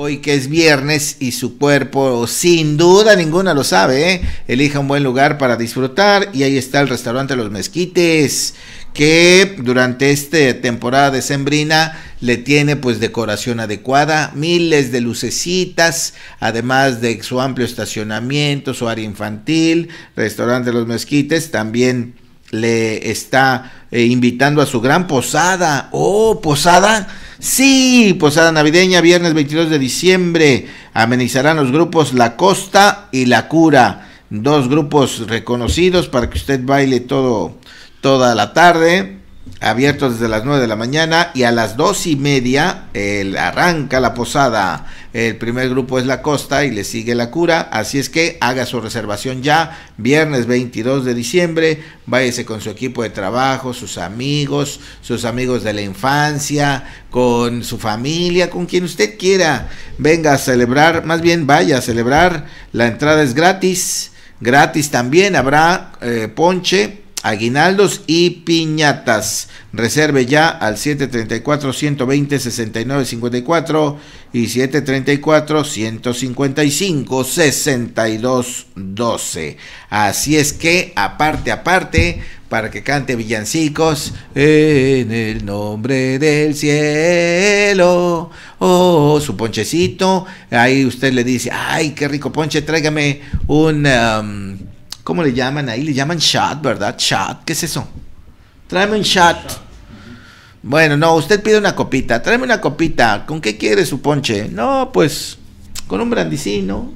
Hoy que es viernes y su cuerpo sin duda ninguna lo sabe, ¿eh? elija un buen lugar para disfrutar y ahí está el restaurante Los Mezquites que durante esta temporada sembrina le tiene pues decoración adecuada, miles de lucecitas, además de su amplio estacionamiento, su área infantil, restaurante Los Mezquites también le está eh, invitando a su gran posada. Oh, posada Sí, posada pues navideña, viernes 22 de diciembre. Amenizarán los grupos La Costa y La Cura. Dos grupos reconocidos para que usted baile todo, toda la tarde abierto desde las 9 de la mañana y a las 2 y media arranca la posada. El primer grupo es la costa y le sigue la cura, así es que haga su reservación ya, viernes 22 de diciembre, váyase con su equipo de trabajo, sus amigos, sus amigos de la infancia, con su familia, con quien usted quiera. Venga a celebrar, más bien vaya a celebrar, la entrada es gratis, gratis también, habrá eh, ponche aguinaldos y piñatas. Reserve ya al 734-120-6954 y 734-155-6212. Así es que, aparte, aparte, para que cante villancicos, en el nombre del cielo. Oh, su ponchecito. Ahí usted le dice, ay, qué rico ponche, tráigame un... Um, ¿Cómo le llaman ahí? Le llaman chat, ¿verdad? Chat, ¿qué es eso? Tráeme un chat Bueno, no, usted pide una copita. Tráeme una copita. ¿Con qué quiere su ponche? No, pues con un brandicino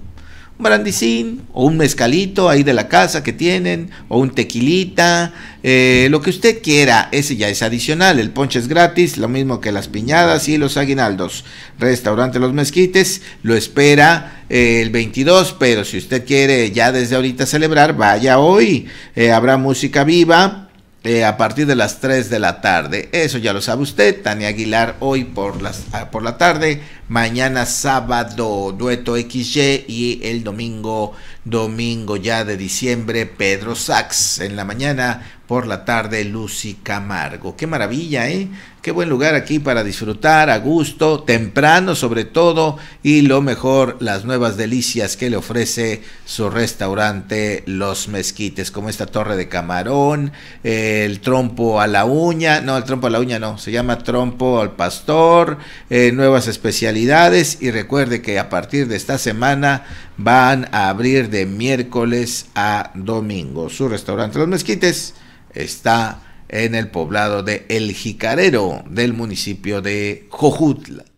brandicín o un mezcalito ahí de la casa que tienen, o un tequilita, eh, lo que usted quiera, ese ya es adicional, el ponche es gratis, lo mismo que las piñadas y los aguinaldos. Restaurante Los Mezquites lo espera eh, el 22, pero si usted quiere ya desde ahorita celebrar, vaya hoy, eh, habrá música viva. Eh, a partir de las 3 de la tarde. Eso ya lo sabe usted, Tania Aguilar hoy por, las, ah, por la tarde, mañana sábado Dueto XY y el domingo, domingo ya de diciembre, Pedro Sachs en la mañana, por la tarde Lucy Camargo. Qué maravilla, ¿eh? Qué buen lugar aquí para disfrutar a gusto, temprano sobre todo, y lo mejor, las nuevas delicias que le ofrece su restaurante Los Mezquites, como esta torre de camarón, el trompo a la uña, no, el trompo a la uña no, se llama trompo al pastor, eh, nuevas especialidades, y recuerde que a partir de esta semana van a abrir de miércoles a domingo. Su restaurante Los Mezquites está en el poblado de El Jicarero del municipio de Jojutla.